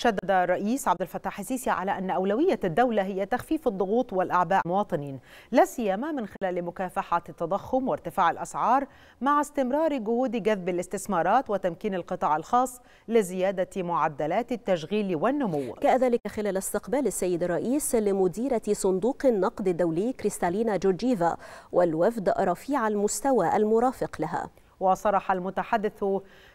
شدد الرئيس عبد الفتاح السيسي على أن أولوية الدولة هي تخفيف الضغوط والأعباء المواطنين لا سيما من خلال مكافحة التضخم وارتفاع الأسعار مع استمرار جهود جذب الاستثمارات وتمكين القطاع الخاص لزيادة معدلات التشغيل والنمو كذلك خلال استقبال السيد الرئيس لمديرة صندوق النقد الدولي كريستالينا جورجيفا والوفد رفيع المستوى المرافق لها وصرح المتحدث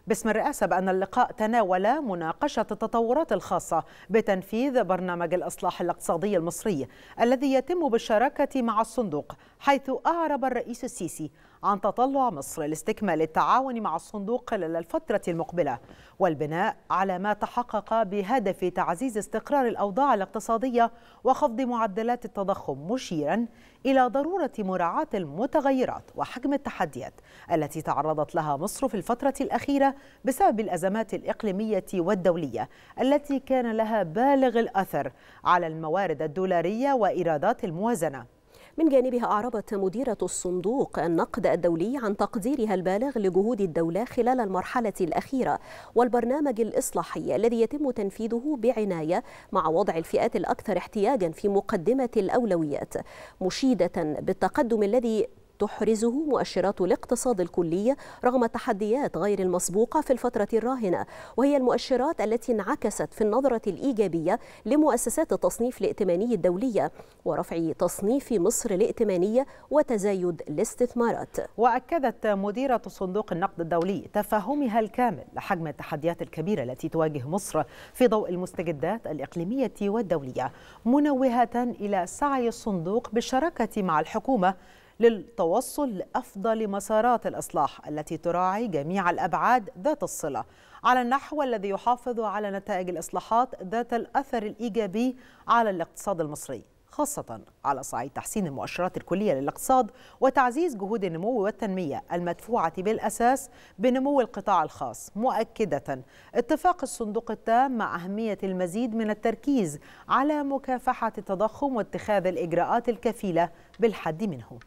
باسم الرئاسة بأن اللقاء تناول مناقشة التطورات الخاصة بتنفيذ برنامج الإصلاح الاقتصادي المصري الذي يتم بالشراكة مع الصندوق حيث أعرب الرئيس السيسي عن تطلع مصر لاستكمال التعاون مع الصندوق خلال الفترة المقبلة والبناء على ما تحقق بهدف تعزيز استقرار الأوضاع الاقتصادية وخفض معدلات التضخم مشيرا إلى ضرورة مراعاة المتغيرات وحجم التحديات التي تعرضت لها مصر في الفترة الأخيرة بسبب الأزمات الإقليمية والدولية التي كان لها بالغ الأثر على الموارد الدولارية وإيرادات الموازنة من جانبها أعربت مديرة الصندوق النقد الدولي عن تقديرها البالغ لجهود الدولة خلال المرحلة الأخيرة والبرنامج الإصلاحي الذي يتم تنفيذه بعناية مع وضع الفئات الأكثر احتياجا في مقدمة الأولويات مشيدة بالتقدم الذي تحرزه مؤشرات الاقتصاد الكلية رغم تحديات غير المسبوقة في الفترة الراهنة وهي المؤشرات التي انعكست في النظرة الإيجابية لمؤسسات التصنيف الائتماني الدولية ورفع تصنيف مصر الائتمانية وتزايد الاستثمارات وأكدت مديرة صندوق النقد الدولي تفهمها الكامل لحجم التحديات الكبيرة التي تواجه مصر في ضوء المستجدات الإقليمية والدولية منوهة إلى سعي الصندوق بالشراكة مع الحكومة للتوصل لأفضل مسارات الإصلاح التي تراعي جميع الأبعاد ذات الصلة على النحو الذي يحافظ على نتائج الإصلاحات ذات الأثر الإيجابي على الاقتصاد المصري خاصة على صعيد تحسين المؤشرات الكلية للاقتصاد وتعزيز جهود النمو والتنمية المدفوعة بالأساس بنمو القطاع الخاص مؤكدة اتفاق الصندوق التام مع أهمية المزيد من التركيز على مكافحة التضخم واتخاذ الإجراءات الكفيلة بالحد منه